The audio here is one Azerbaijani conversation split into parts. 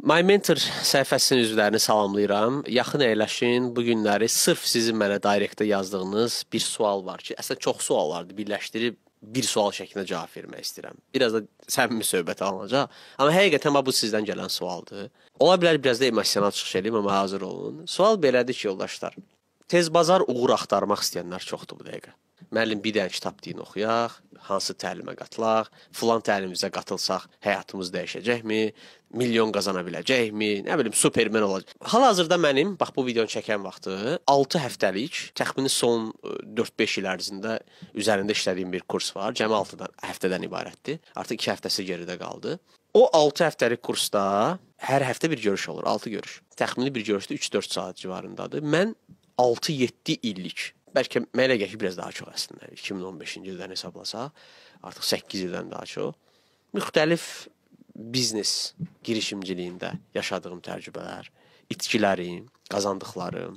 My Mentor səhifəsinin üzvlərini salamlayıram. Yaxın əyləşin. Bu günləri sırf sizin mənə direktdə yazdığınız bir sual var ki, əslində çox suallardır, birləşdirib bir sual şəklində cavab vermək istəyirəm. Biraz da səmimi söhbət alınacaq. Amma həqiqətən bu sizdən gələn sualdır. Ola bilər biraz da emosional çıxış eləyim, amma hazır olun. Sual belədir ki, yoldaşlar. Tez bazar uğur axtarmaq istəyənlər çoxdur bu dəqiqə müəllim bir dənə kitab dini oxuyaq, hansı təlimə qatılaq, filan təlimimizə qatılsaq həyatımız dəyişəcəkmi, milyon qazana biləcəkmi, nə bilim supermen olacaq. Hal-hazırda mənim bax bu videonu çəkən vaxtı 6 həftəlik, təxmini son 4-5 e, il ərzində üzərində işlədiyim bir kurs var. Cəmi 6-dan həftədən ibarətdir. Artıq 2 həftəsi geridə qaldı. O 6 həftəlik kursda hər həftə bir görüş olur, 6 görüş. Təxmini bir görüşdə 3-4 saat civarındadır. Mən 6-7 illik bəlkə mənə elə gəlir ki, biraz daha çox əslində. 2015-ci ildən hesablasaq, artıq 8 ildən daha çox müxtəlif biznes girişimçiliyində yaşadığım təcrübələr, itkilərim, qazandıqlarım,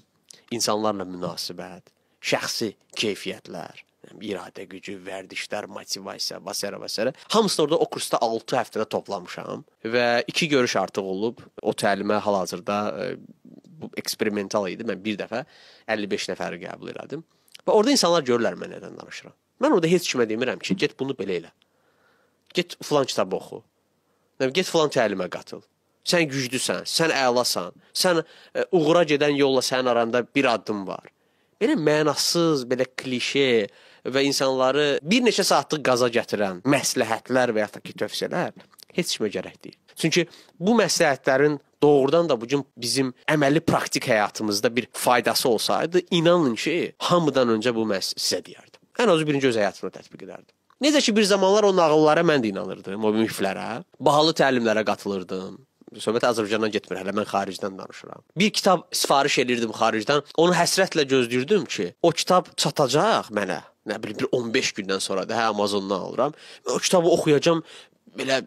insanlarla münasibət, şəxsi keyfiyyətlər, iradə gücü, vərdişlər, motivasiya, və s. və s. hamısını orada o kursda 6 həftədə toplamışam və 2 görüş artıq olub. O təlimə hal-hazırda e, bu eksperimental idi. Mən bir dəfə 55 nəfəri qəbul elədim. Və orada insanlar görürlər mən nədən danışıram. Mən orada heç kimə demirəm ki, get bunu belə elə. Get filan kitabı oxu. Nə get filan təlimə qatıl. Sən güclüsən, sən əlasan. Sən e, uğura gedən yolla sənin aranda bir addım var. Belə mənasız, belə klişe və insanları bir neçə saatlıq qaza gətirən məsləhətlər və ya da ki, tövsiyələr heç kimə gərək deyil. Çünki bu məsləhətlərin doğrudan da bu gün bizim əməli praktik həyatımızda bir faydası olsaydı, inanın ki, hamıdan öncə bu məhz sizə deyərdim. Ən azı birinci öz həyatımda tətbiq edərdim. Necə ki bir zamanlar o nağıllara mən də inanırdım, o müflərə, bahalı təlimlərə qatılırdım. Söhbət Azərbaycandan getmir, hələ mən xaricdən danışıram. Bir kitab sifariş elirdim xaricdən, onu həsrətlə gözləyirdim ki, o kitab çatacaq mənə. Nə bilim bir 15 gündən sonra da hə Amazondan alıram. O kitabı oxuyacam, belə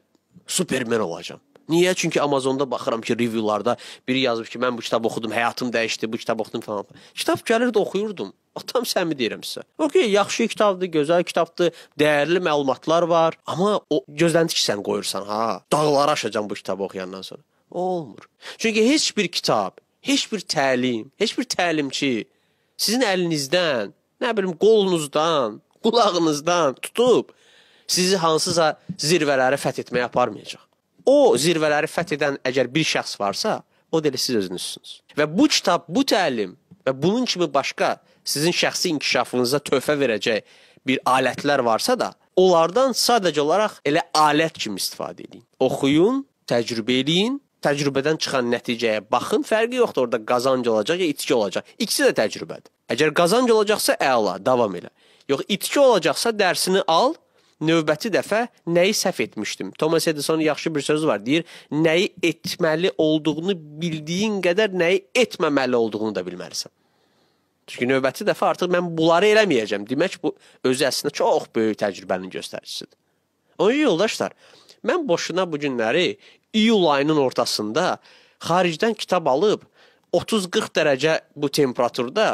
Superman olacam. Niyə? Çünki Amazonda baxıram ki, reviewlarda biri yazıb ki, mən bu kitabı oxudum, həyatım dəyişdi, bu kitabı oxudum falan. Kitab gəlirdi, oxuyurdum. Atam səmi deyirəm sizə. Okay, yaxşı kitabdır, gözəl kitabdır, dəyərli məlumatlar var, amma o gözlənti ki sən qoyursan, ha, dağları aşacam bu kitabı oxuyandan sonra. O olmur. Çünki heç bir kitab, heç bir təlim, heç bir təlimçi sizin əlinizdən, nə bilim, qolunuzdan, qulağınızdan tutub sizi hansısa zirvələrə fəth etməyə aparmayacaq o zirvələri fəth edən əgər bir şəxs varsa, o da elə siz özünüzsünüz. Və bu kitab, bu təlim və bunun kimi başqa sizin şəxsi inkişafınıza töhfə verəcək bir alətlər varsa da, onlardan sadəcə olaraq elə alət kimi istifadə edin. Oxuyun, təcrübə eləyin, təcrübədən çıxan nəticəyə baxın. Fərqi yoxdur, orada qazanc olacaq ya itki olacaq. İkisi də təcrübədir. Əgər qazanc olacaqsa əla, davam elə. Yox, itki olacaqsa dərsini al, növbəti dəfə nəyi səhv etmişdim. Thomas Edisonun yaxşı bir sözü var, deyir, nəyi etməli olduğunu bildiyin qədər nəyi etməməli olduğunu da bilməlisən. Çünki növbəti dəfə artıq mən bunları eləməyəcəm. Demək bu özü əslində çox böyük təcrübənin göstəricisidir. Onun yoldaşlar, mən boşuna bu günləri iyul ayının ortasında xaricdən kitab alıb 30-40 dərəcə bu temperaturda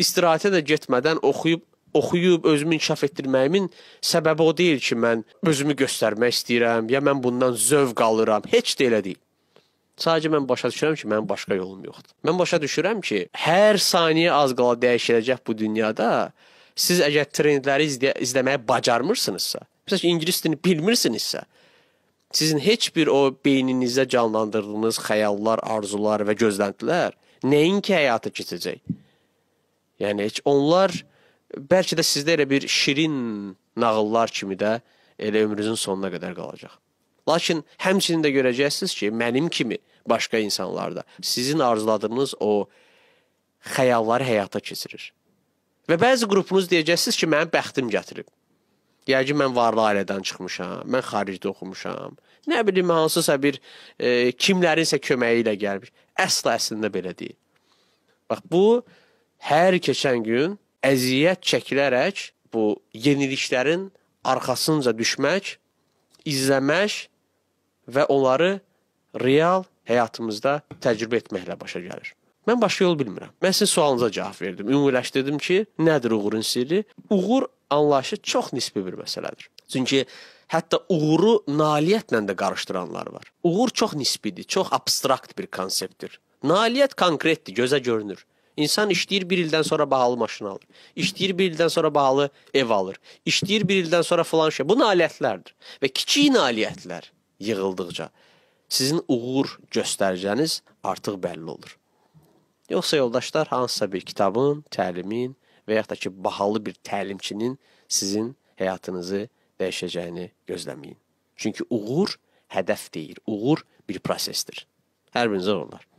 istirahətə də getmədən oxuyub oxuyub özümü inkişaf etdirməyimin səbəbi o deyil ki, mən özümü göstərmək istəyirəm ya mən bundan zövq alıram. Heç də elə deyil. Sadəcə mən başa düşürəm ki, mənim başqa yolum yoxdur. Mən başa düşürəm ki, hər saniyə az qala dəyişiləcək bu dünyada. Siz əgər trendləri izlə izləməyi bacarmırsınızsa, məsələn, ingilis dilini bilmirsinizsə, sizin heç bir o beyninizdə canlandırdığınız xəyallar, arzular və gözləntilər nəinki həyata keçəcək. Yəni heç onlar bəlkə də sizdə elə bir şirin nağıllar kimi də elə ömrünüzün sonuna qədər qalacaq. Lakin həmçinin də görəcəksiniz ki, mənim kimi başqa insanlar da sizin arzuladığınız o xəyalları həyata keçirir. Və bəzi qrupunuz deyəcəksiniz ki, mənim bəxtim gətirib. Yəqin mən varlı ailədən çıxmışam, mən xaricdə oxumuşam. Nə bilim hansısa bir e, kimlərinsə köməyi ilə gəlmiş. Əsla əslində belə deyil. Bax bu hər keçən gün əziyyət çəkilərək bu yeniliklərin arxasınca düşmək, izləmək və onları real həyatımızda təcrübə etməklə başa gəlir. Mən başqa yol bilmirəm. Mən sizin sualınıza cavab verdim. Ümumiləşdirdim ki, nədir uğurun sirri? Uğur anlayışı çox nisbi bir məsələdir. Çünki hətta uğuru nailiyyətlə də qarışdıranlar var. Uğur çox nisbidir, çox abstrakt bir konseptdir. Nailiyyət konkretdir, gözə görünür. İnsan işləyir bir ildən sonra bahalı maşın alır. İşləyir bir ildən sonra bahalı ev alır. İşləyir bir ildən sonra falan şey. Bu nailiyyətlərdir. Və kiçik nailiyyətlər yığıldıqca sizin uğur göstəricəniz artıq bəlli olur. Yoxsa yoldaşlar hansısa bir kitabın, təlimin və yaxud da ki, bahalı bir təlimçinin sizin həyatınızı dəyişəcəyini gözləməyin. Çünki uğur hədəf deyil, uğur bir prosesdir. Hər birinizə onlar.